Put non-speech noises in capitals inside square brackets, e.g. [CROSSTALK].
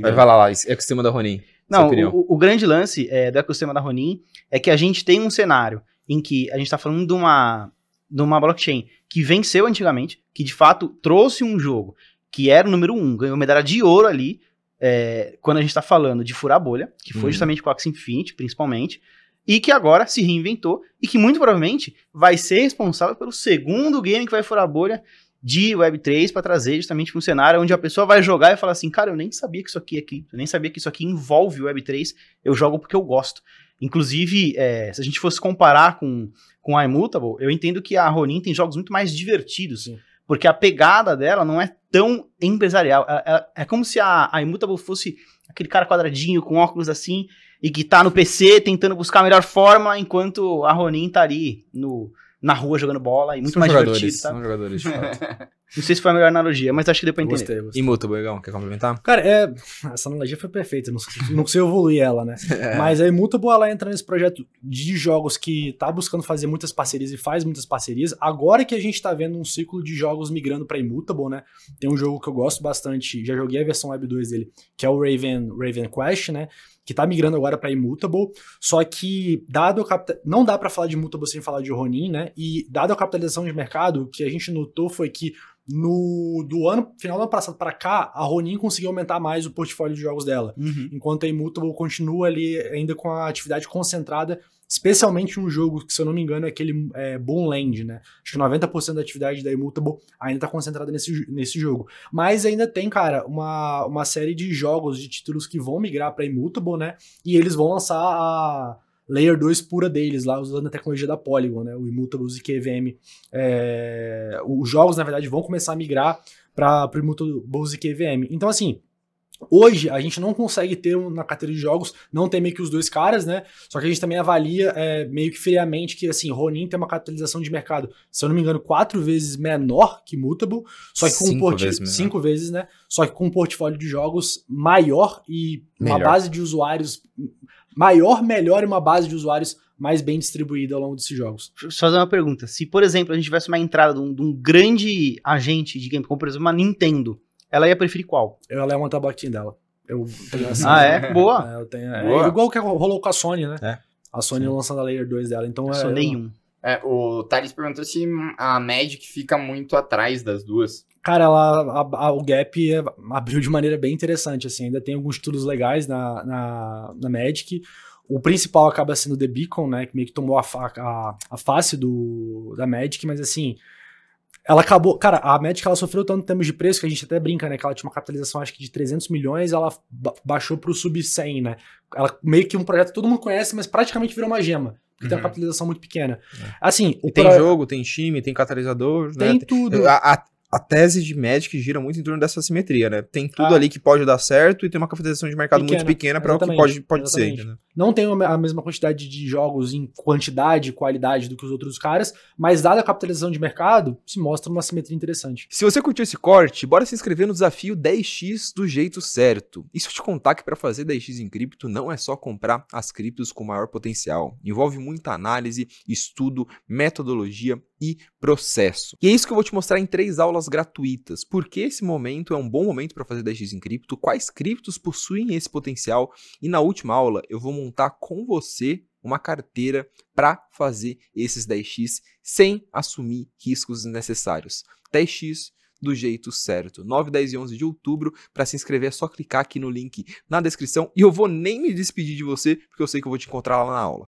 Vai falar lá, ecossistema é da Ronin. Não, o, o, grande lance é, do ecossistema da Ronin é que a gente tem um cenário em que a gente está falando de uma, de uma blockchain que venceu antigamente, que de fato trouxe um jogo que era o número um, ganhou medalha de ouro ali, é, quando a gente está falando de furar bolha, que foi hum. justamente com o Axie Infinity, principalmente, e que agora se reinventou e que muito provavelmente vai ser responsável pelo segundo game que vai furar bolha de Web3 para trazer justamente um cenário onde a pessoa vai jogar e falar assim, cara, eu nem sabia que isso aqui é cripto, eu nem sabia que isso aqui envolve Web3, eu jogo porque eu gosto. Inclusive, é, se a gente fosse comparar com, com a Immutable, eu entendo que a Ronin tem jogos muito mais divertidos, Sim. porque a pegada dela não é tão empresarial. é é como se a, a Immutable fosse aquele cara quadradinho com óculos assim e que tá no PC tentando buscar a melhor forma, enquanto a Ronin tá ali no na rua jogando bola e muito são mais jogadores, divertido. Tá? São jogadores, de fato. [LAUGHS] Não sei se foi a melhor analogia, mas acho que deu pra entender. Gostei, gostei. E Egão, quer complementar? Cara, é, essa analogia foi perfeita, não, não sei evoluir ela, né? [LAUGHS] É. Mas a Immutable, ela entra nesse projeto de jogos que tá buscando fazer muitas parcerias e faz muitas parcerias. Agora que a gente tá vendo um ciclo de jogos migrando pra Immutable, né? Tem um jogo que eu gosto bastante, já joguei a versão Web 2 dele, que é o Raven, Raven Quest, né? que tá migrando agora para Immutable, só que dado capta... não dá para falar de Immutable sem falar de Ronin, né? E dado a capitalização de mercado, o que a gente notou foi que no do ano, final do ano passado para cá, a Ronin conseguiu aumentar mais o portfólio de jogos dela, uhum. enquanto a Immutable continua ali ainda com a atividade concentrada, especialmente um jogo que, se eu não me engano, é aquele é, Land né? Acho que 90% da atividade da Immutable ainda está concentrada nesse, nesse jogo. Mas ainda tem, cara, uma, uma série de jogos, de títulos que vão migrar para Immutable, né? E eles vão lançar a layer 2 pura deles, lá usando a tecnologia da Polygon, né, o Immutables e QVM. É, os jogos, na verdade, vão começar a migrar para o Immutables e QVM. Então, assim, Hoje a gente não consegue ter na carteira de jogos, não tem meio que os dois caras, né? Só que a gente também avalia é, meio que friamente que assim, Ronin tem uma capitalização de mercado, se eu não me engano, quatro vezes menor que Mutable, só que com cinco um portfólio. Cinco vezes, né? Só que com um portfólio de jogos maior e Melhor. uma base de usuários maior, melhor e uma base de usuários mais bem distribuída ao longo desses jogos. Deixa eu fazer uma pergunta. Se, por exemplo, a gente tivesse uma entrada de um, de um grande agente de game, como por exemplo uma Nintendo, ela ia preferir qual? Ela é uma tabaquinha dela. Eu ah, é? Boa. É, eu tenho, é, Boa. Igual que rolou com a Sony, né? É. A Sony Sim. lançando a Layer 2 dela. Então, é, Sony 1. É, o Thales perguntou se a Magic fica muito atrás das duas. Cara, ela, a, a, o gap é, abriu de maneira bem interessante, assim. Ainda tem alguns estudos legais na, na, na Magic. O principal acaba sendo The Beacon, né? Que meio que tomou a, a, a face do, da Magic, mas assim ela acabou. Cara, a Magic ela sofreu tanto em termos de preço que a gente até brinca, né? Que ela tinha uma capitalização, acho que de 300 milhões, ela baixou baixou pro sub 100, né? Ela meio que um projeto que todo mundo conhece, mas praticamente virou uma gema porque uhum. tem uma uhum. capitalização muito pequena. É. Assim, tem jogo, tem time, tem catalisador, né? tem né? tudo. A, a, a, tese de Magic gira muito em torno dessa simetria, né? Tem tudo ah. ali que pode dar certo e tem uma capitalização de mercado pequena. muito pequena para o que pode, pode ser. Né? não tem a mesma quantidade de jogos em quantidade e qualidade do que os outros caras, mas dada a capitalização de mercado, se mostra uma simetria interessante. Se você curtiu esse corte, bora se inscrever no desafio 10x do jeito certo. E se eu te contar que para fazer 10x em cripto não é só comprar as criptos com maior potencial, envolve muita análise, estudo, metodologia e processo. E é isso que eu vou te mostrar em três aulas gratuitas. Por que esse momento é um bom momento para fazer 10x em cripto? Quais criptos possuem esse potencial? E na última aula eu vou montar montar com você uma carteira para fazer esses 10x sem assumir riscos desnecessários. 10x do jeito certo. 9, 10 e 11 de outubro. Para se inscrever é só clicar aqui no link na descrição e eu vou nem me despedir de você, porque eu sei que eu vou te encontrar lá na aula.